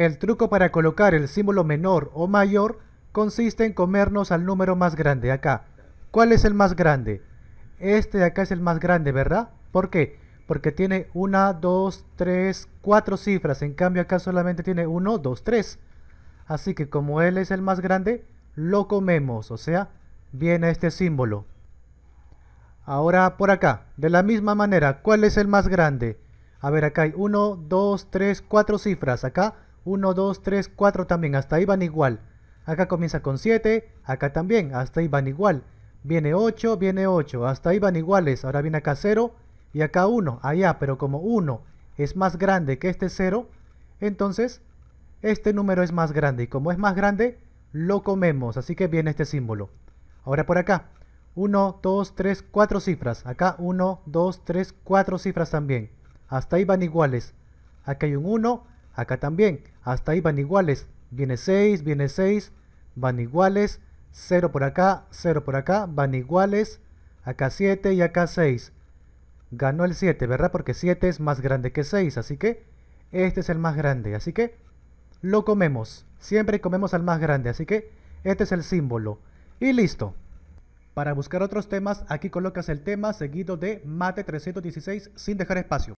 El truco para colocar el símbolo menor o mayor consiste en comernos al número más grande acá. ¿Cuál es el más grande? Este de acá es el más grande, ¿verdad? ¿Por qué? Porque tiene una, dos, tres, cuatro cifras. En cambio acá solamente tiene uno, dos, tres. Así que como él es el más grande, lo comemos. O sea, viene este símbolo. Ahora por acá, de la misma manera, ¿cuál es el más grande? A ver, acá hay 1, dos, tres, cuatro cifras. Acá 1, 2, 3, 4 también, hasta ahí van igual. Acá comienza con 7, acá también, hasta ahí van igual. Viene 8, viene 8, hasta ahí van iguales. Ahora viene acá 0 y acá 1, allá, pero como 1 es más grande que este 0, entonces este número es más grande. Y como es más grande, lo comemos, así que viene este símbolo. Ahora por acá, 1, 2, 3, 4 cifras. Acá 1, 2, 3, 4 cifras también. Hasta ahí van iguales. Acá hay un 1, Acá también, hasta ahí van iguales. Viene 6, viene 6, van iguales. 0 por acá, 0 por acá, van iguales. Acá 7 y acá 6. Ganó el 7, ¿verdad? Porque 7 es más grande que 6, así que este es el más grande. Así que lo comemos. Siempre comemos al más grande, así que este es el símbolo. Y listo. Para buscar otros temas, aquí colocas el tema seguido de Mate 316 sin dejar espacio.